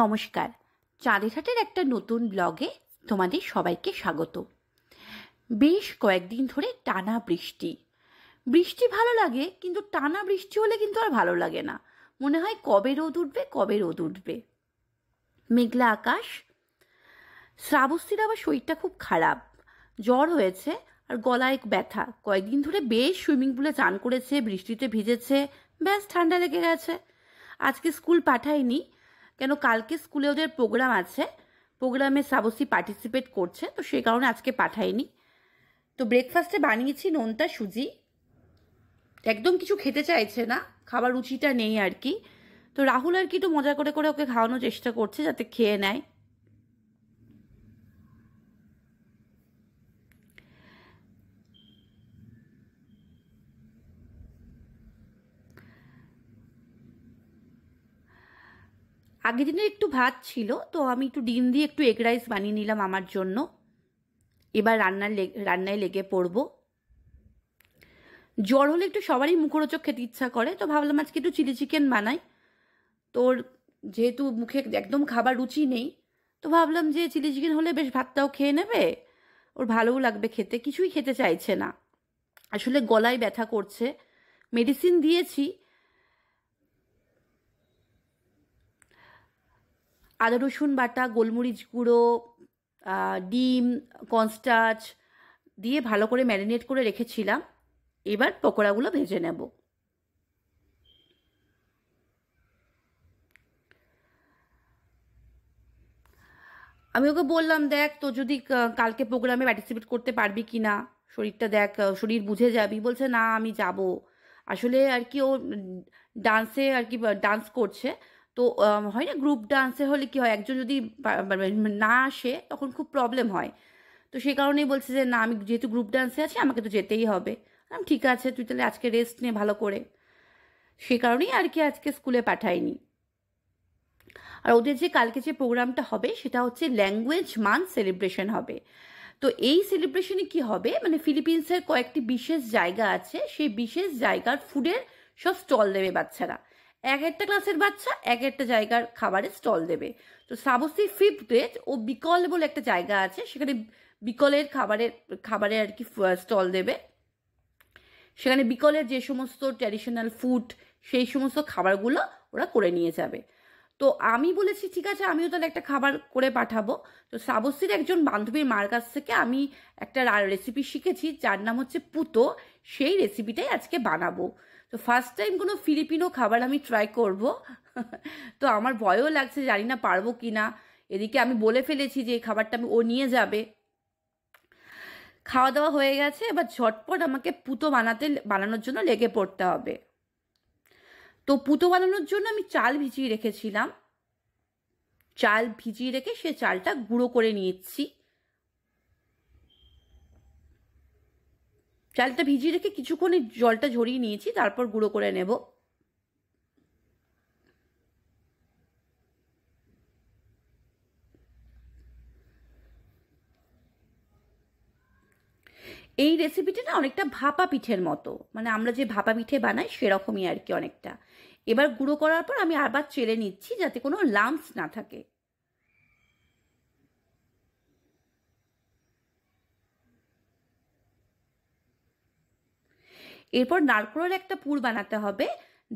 নমস্কার চাঁদেরহাটের একটা নতুন ব্লগে তোমাদের সবাইকে স্বাগত বেশ কয়েকদিন ধরে টানা বৃষ্টি বৃষ্টি ভালো লাগে কিন্তু টানা বৃষ্টি হলে কিন্তু আর ভালো লাগে না মনে হয় কবে রোদ উঠবে কবে রোদ উঠবে মেঘলা আকাশ শ্রাবস্তির আবার শরীরটা খুব খারাপ জ্বর হয়েছে আর গলায় ব্যথা কয়েকদিন ধরে বেশ সুইমিং পুলে চান করেছে বৃষ্টিতে ভিজেছে ব্যাস ঠান্ডা লেগে গেছে আজকে স্কুল পাঠায়নি কেন কালকে স্কুলে ওদের প্রোগ্রাম আছে প্রোগ্রামে সাবসি পার্টিসিপেট করছে তো সেই কারণে আজকে পাঠাইনি তো ব্রেকফাস্টে বানিয়েছি নোনতা সুজি একদম কিছু খেতে চাইছে না খাবার রুচিটা নেই আর কি তো রাহুল আর কি একটু মজা করে করে ওকে খাওয়ানোর চেষ্টা করছে যাতে খেয়ে নেয় আগের দিনে একটু ভাত ছিল তো আমি একটু ডিম দিয়ে একটু এগ রাইস বানিয়ে নিলাম আমার জন্য এবার রান্নার রান্নায় লেগে পড়বো জ্বর হলে একটু সবারই মুখরোচক খেতে ইচ্ছা করে তো ভাবলাম আজকে একটু চিলি চিকেন বানাই তোর যেহেতু মুখে একদম খাবার রুচি নেই তো ভাবলাম যে চিলি চিকেন হলে বেশ ভাতটাও খেয়ে নেবে ওর ভালোও লাগবে খেতে কিছুই খেতে চাইছে না আসলে গলায় ব্যথা করছে মেডিসিন দিয়েছি আদা রসুন বাটা গোলমরিচ গুঁড়ো ডিম কনস্টাচ দিয়ে ভালো করে ম্যারিনেট করে রেখেছিলাম এবার পকোড়াগুলো ভেজে নেব আমি ওকে বললাম দেখ তো যদি কালকে প্রোগ্রামে পার্টিসিপেট করতে পারবি কি না শরীরটা দেখ শরীর বুঝে যাবি বলছে না আমি যাব আসলে আর কি ও ডান্সে আর কি ডান্স করছে তো হয় না গ্রুপ ডান্সে হলে কি হয় একজন যদি না আসে তখন খুব প্রবলেম হয় তো সেই কারণেই বলছে যে না আমি যেহেতু গ্রুপ ডান্সে আছি আমাকে তো যেতেই হবে আমি ঠিক আছে তুই তাহলে আজকে রেস্ট নে ভালো করে সে কারণেই আর কি আজকে স্কুলে পাঠাইনি আর ওদের যে কালকে যে প্রোগ্রামটা হবে সেটা হচ্ছে ল্যাঙ্গুয়েজ মান্থ সেলিব্রেশন হবে তো এই সেলিব্রেশনে কি হবে মানে ফিলিপিন্সের কয়েকটি বিশেষ জায়গা আছে সেই বিশেষ জায়গার ফুডের সব স্টল দেবে বাচ্চারা এক একটা ক্লাসের বাচ্চা এক একটা জায়গার খাবারের স্টল দেবে তো শ্রাবস্তির ফিফথ গ্রেড ও বিকল বলে একটা জায়গা আছে সেখানে বিকলের খাবারের খাবারের আর কি স্টল দেবে সেখানে বিকলের যে সমস্ত ট্র্যাডিশনাল ফুড সেই সমস্ত খাবারগুলো ওরা করে নিয়ে যাবে তো আমি বলেছি ঠিক আছে আমিও তাহলে একটা খাবার করে পাঠাবো তো শ্রাবস্তির একজন বান্ধবীর মার কাছ থেকে আমি একটা রেসিপি শিখেছি যার নাম হচ্ছে পুতো সেই রেসিপিটাই আজকে বানাবো তো ফার্স্ট টাইম কোনো ফিলিপিনো খাবার আমি ট্রাই করব তো আমার ভয়ও লাগছে জানি না পারবো কি না এদিকে আমি বলে ফেলেছি যে এই খাবারটা আমি ও নিয়ে যাবে খাওয়া দাওয়া হয়ে গেছে এবার ঝটপট আমাকে পুতো বানাতে বানানোর জন্য লেগে পড়তে হবে তো পুতো বানানোর জন্য আমি চাল ভিজিয়ে রেখেছিলাম চাল ভিজিয়ে রেখে সে চালটা গুঁড়ো করে নিয়েছি চালটা ভিজিয়ে রেখে কিছুক্ষণ জলটা ঝরিয়ে নিয়েছি তারপর গুঁড়ো করে নেবো এই রেসিপিটা না অনেকটা ভাপা পিঠের মতো মানে আমরা যে ভাপা পিঠে বানাই সেরকমই আর কি অনেকটা এবার গুঁড়ো করার পর আমি আবার চেলে নিচ্ছি যাতে কোনো লাম্পস না থাকে এরপর নারকোলের একটা পুর বানাতে হবে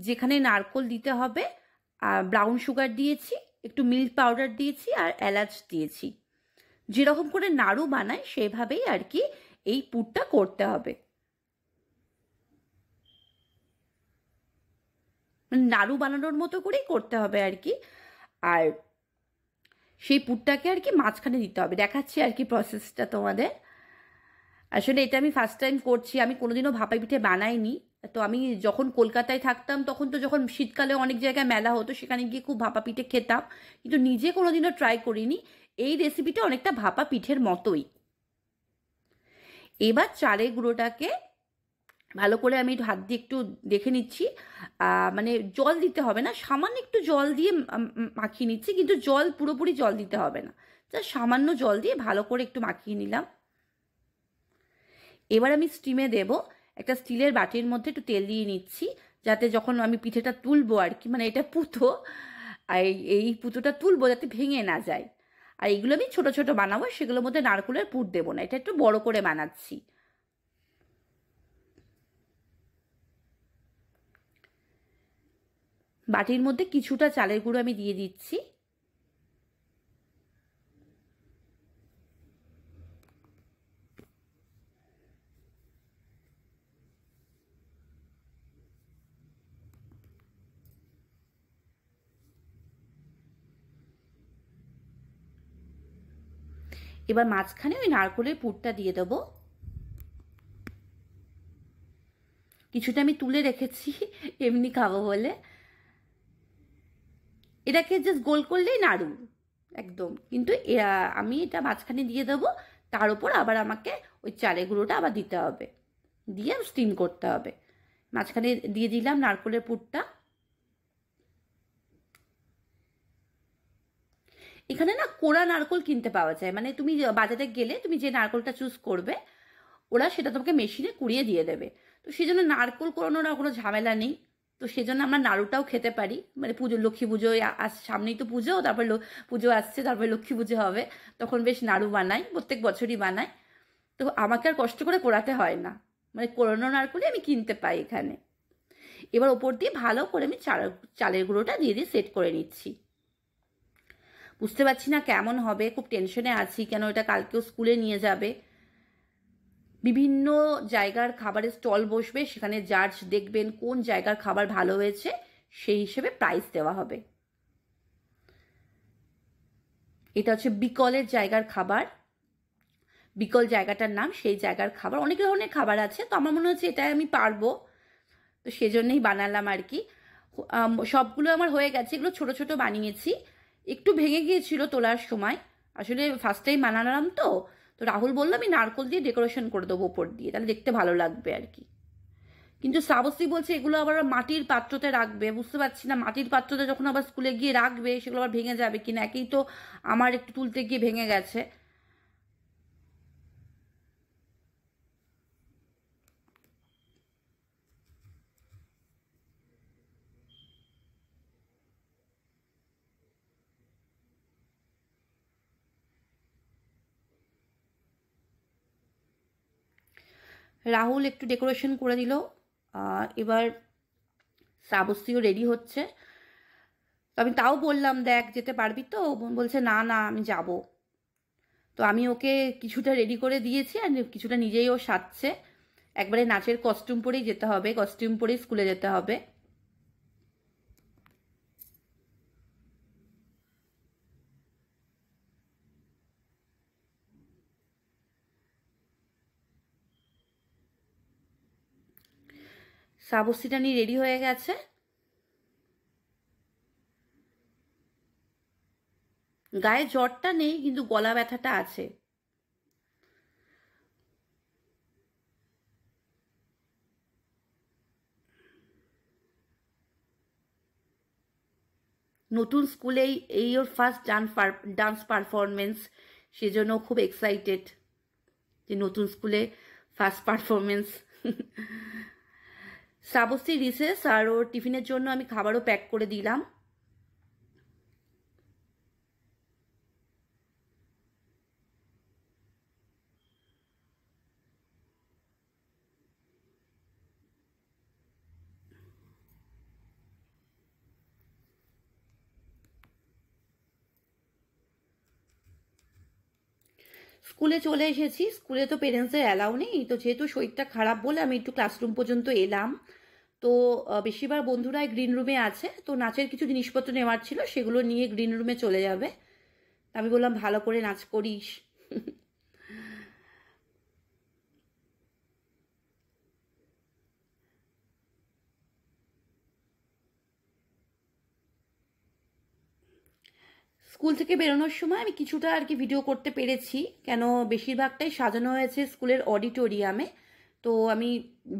যেখানে নারকোল দিতে হবে ব্রাউন সুগার দিয়েছি একটু মিল্ক পাউডার দিয়েছি আর এলাচ দিয়েছি যেরকম করে নাড়ু বানায় সেভাবেই আর কি এই পুরটা করতে হবে নাড়ু বানানোর মতো করেই করতে হবে আর কি আর সেই পুরটাকে আর কি মাঝখানে দিতে হবে দেখাচ্ছি আর কি প্রসেসটা তোমাদের আসলে এটা আমি ফার্স্ট টাইম করছি আমি কোনোদিনও ভাপাই পিঠে বানাইনি তো আমি যখন কলকাতায় থাকতাম তখন তো যখন শীতকালে অনেক জায়গায় মেলা হতো সেখানে গিয়ে খুব ভাপা পিঠে খেতাম কিন্তু নিজে কোনোদিনও ট্রাই করিনি এই রেসিপিটা অনেকটা ভাপা পিঠের মতোই এবার চারে গুঁড়োটাকে ভালো করে আমি হাত দিয়ে একটু দেখে নিচ্ছি মানে জল দিতে হবে না সামান্য একটু জল দিয়ে মাখিয়ে নিচ্ছি কিন্তু জল পুরোপুরি জল দিতে হবে না যা সামান্য জল দিয়ে ভালো করে একটু মাখিয়ে নিলাম এবার আমি স্টিমে দেব একটা স্টিলের বাটির মধ্যে একটু তেল দিয়ে নিচ্ছি যাতে যখন আমি পিঠেটা তুলবো আর কি মানে এটা পুতো আর এই পুতোটা তুলবো যাতে ভেঙে না যায় আর এগুলো আমি ছোট ছোট বানাবো সেগুলোর মধ্যে নারকুলের পুর দেবো না এটা একটু বড় করে বানাচ্ছি বাটির মধ্যে কিছুটা চালের গুঁড়ো আমি দিয়ে দিচ্ছি এবার মাঝখানে ওই নারকলের পুরটা দিয়ে দেব কিছুটা আমি তুলে রেখেছি এমনি খাবো বলে এটাকে জাস্ট গোল করলেই নাড়ু একদম কিন্তু আমি এটা মাঝখানে দিয়ে দেব তার উপর আবার আমাকে ওই চালে গুঁড়োটা আবার দিতে হবে দিয়ে স্টিম করতে হবে মাঝখানে দিয়ে দিলাম নারকলের পুরটা এখানে না কোড়া নারকোল কিনতে পাওয়া যায় মানে তুমি বাজারে গেলে তুমি যে নারকোলটা চুজ করবে ওরা সেটা তোমাকে মেশিনে কুড়িয়ে দিয়ে দেবে তো সেই জন্য নারকোল কোড়ানোর কোনো ঝামেলা নেই তো সেই জন্য আমরা নাড়ুটাও খেতে পারি মানে পুজো লক্ষ্মী পুজো আস সামনেই তো পুজো তারপর পুজো আসছে তারপরে লক্ষ্মী পুজো হবে তখন বেশ নাড়ু বানাই প্রত্যেক বছরই বানাই তো আমাকে আর কষ্ট করে কোড়াতে হয় না মানে কোড়ানো নারকোলই আমি কিনতে পাই এখানে এবার ওপর দিয়ে ভালো করে আমি চাল চালের গুঁড়োটা দিয়ে দিয়ে সেট করে নিচ্ছি বুঝতে পারছি না কেমন হবে খুব টেনশনে আছি কেন এটা কালকেও স্কুলে নিয়ে যাবে বিভিন্ন জায়গার খাবারের স্টল বসবে সেখানে জাজ দেখবেন কোন জায়গার খাবার ভালো হয়েছে সেই হিসেবে প্রাইস দেওয়া হবে এটা হচ্ছে বিকলের জায়গার খাবার বিকল জায়গাটার নাম সেই জায়গার খাবার অনেক ধরনের খাবার আছে তো আমার মনে হচ্ছে এটাই আমি পারবো তো সেজন্যই বানালাম আর কি সবগুলো আমার হয়ে গেছে এগুলো ছোট ছোট বানিয়েছি একটু ভেঙে গিয়েছিল তোলার সময় আসলে ফার্স্ট টাইম বানালাম তো তো রাহুল বললো আমি নারকোল দিয়ে ডেকোরেশন করে দেবো ওপর দিয়ে তাহলে দেখতে ভালো লাগবে আর কি কিন্তু শ্রাবস্তি বলছে এগুলো আবার মাটির পাত্রতে রাখবে বুঝতে পারছি না মাটির পাত্রতে যখন আবার স্কুলে গিয়ে রাখবে সেগুলো আবার ভেঙে যাবে কিনা একেই তো আমার একটু তুলতে গিয়ে ভেঙে গেছে রাহুল একটু ডেকোরেশন করে দিল এবার শ্রাবস্তীও রেডি হচ্ছে তো আমি তাও বললাম দেখ যেতে পারবি তো বলছে না না আমি যাব তো আমি ওকে কিছুটা রেডি করে দিয়েছি আর কিছুটা নিজেই ও সাজছে একবারে নাচের কস্টিউম পরেই যেতে হবে কস্টিউম পরেই স্কুলে যেতে হবে সাবুসিটানি রেডি হয়ে গেছে গায়ে জ্বরটা নেই কিন্তু গলা ব্যথাটা আছে নতুন স্কুলেই এই ওর ফার্স্ট ডান্স ডান্স পারফরমেন্স সেজন্য খুব এক্সাইটেড যে নতুন স্কুলে ফার্স্ট পারফরমেন্স শ্রাবস্তী রিসেস আর ওর টিফিনের জন্য আমি খাবারও প্যাক করে দিলাম স্কুলে চলে এসেছি স্কুলে তো পেরেন্টসের অ্যালাউ নেই তো যেহেতু শরীরটা খারাপ বলে আমি একটু ক্লাসরুম পর্যন্ত এলাম তো বেশিরভাগ বন্ধুরাই গ্রিন রুমে আছে তো নাচের কিছু জিনিসপত্র নেওয়ার ছিল সেগুলো নিয়ে গ্রিন রুমে চলে যাবে আমি বললাম ভালো করে নাচ করিস স্কুল থেকে বেরোনোর সময় আমি কিছুটা আর কি ভিডিও করতে পেরেছি কেন বেশিরভাগটাই সাজানো হয়েছে স্কুলের অডিটোরিয়ামে তো আমি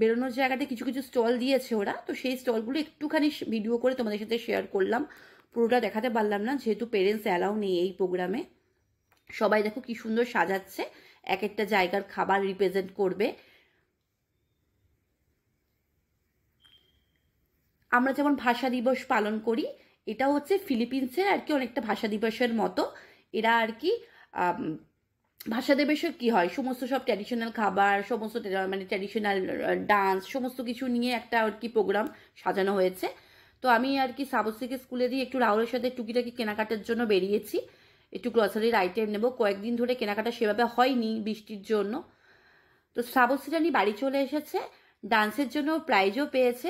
বেরোনোর জায়গাতে কিছু কিছু স্টল দিয়েছে ওরা তো সেই স্টলগুলো একটুখানি ভিডিও করে তোমাদের সাথে শেয়ার করলাম পুরোটা দেখাতে পারলাম না যেহেতু পেরেন্টস অ্যালাউ নেই এই প্রোগ্রামে সবাই দেখো কি সুন্দর সাজাচ্ছে এক একটা জায়গার খাবার রিপ্রেজেন্ট করবে আমরা যেমন ভাষা দিবস পালন করি এটা হচ্ছে ফিলিপিন্সের আর কি অনেকটা ভাষা দিবসের মতো এরা আর কি ভাষা দেবেশের কী হয় সমস্ত সব ট্র্যাডিশনাল খাবার সমস্ত মানে ট্র্যাডিশনাল ডান্স সমস্ত কিছু নিয়ে একটা আর কি প্রোগ্রাম সাজানো হয়েছে তো আমি আর কি সাবস্তিকে স্কুলে দিয়ে একটু রাহুলের সাথে টুকিটাকি কেনাকাটার জন্য বেরিয়েছি একটু গ্রসারির আইটেম নেব কয়েকদিন ধরে কেনাকাটা সেভাবে হয়নি বৃষ্টির জন্য তো শ্রাবস্তিরানি বাড়ি চলে এসেছে ডান্সের জন্য প্রাইজও পেয়েছে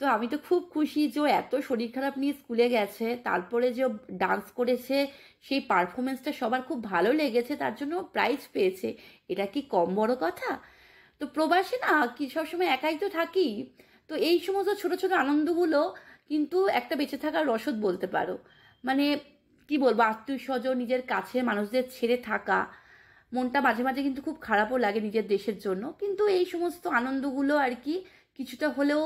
তো আমি তো খুব খুশি যে ও এত শরীর খারাপ নিয়ে স্কুলে গেছে তারপরে যে ডান্স করেছে সেই পারফরমেন্সটা সবার খুব ভালো লেগেছে তার জন্য প্রাইজ পেয়েছে এটা কি কম বড় কথা তো প্রবাসে না কি সবসময় একাই তো থাকি তো এই সমস্ত ছোট ছোট আনন্দগুলো কিন্তু একটা বেঁচে থাকার রসদ বলতে পারো মানে কি বলবো আত্মীয় স্বজন নিজের কাছে মানুষদের ছেড়ে থাকা মনটা মাঝে মাঝে কিন্তু খুব খারাপও লাগে নিজের দেশের জন্য কিন্তু এই সমস্ত আনন্দগুলো আর কি কিছুটা হলেও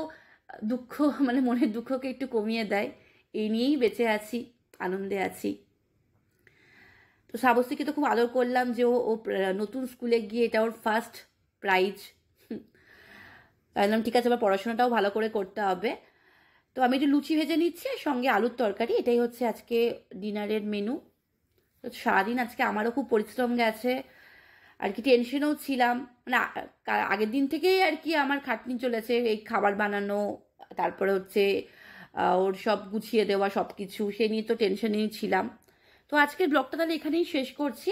দুঃখ মানে মনের দুঃখকে একটু কমিয়ে দেয় এই নিয়েই বেঁচে আছি আনন্দে আছি তো শ্রাবস্তীকে তো খুব আদর করলাম যে ও নতুন স্কুলে গিয়ে এটা ওর ফার্স্ট প্রাইজ বললাম ঠিক আছে আবার পড়াশোনাটাও ভালো করে করতে হবে তো আমি একটু লুচি ভেজে নিচ্ছি আর সঙ্গে আলুর তরকারি এটাই হচ্ছে আজকে ডিনারের মেনু তো সারাদিন আজকে আমারও খুব পরিশ্রম গেছে আর কি টেনশনেও ছিলাম মানে আগের দিন থেকেই আর কি আমার খাটনি চলেছে এই খাবার বানানো তারপরে হচ্ছে ওর সব গুছিয়ে দেওয়া সব কিছু সে নিয়ে তো টেনশনেই ছিলাম তো আজকের ব্লগটা তাহলে এখানেই শেষ করছি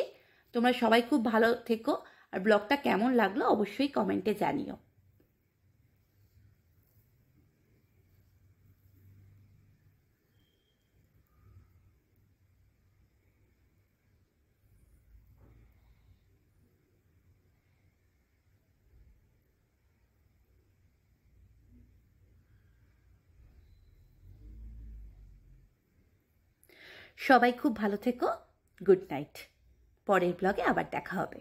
তোমরা সবাই খুব ভালো থেকো আর ব্লগটা কেমন লাগলো অবশ্যই কমেন্টে জানিও সবাই খুব ভালো থেকো গুড নাইট পরের ব্লগে আবার দেখা হবে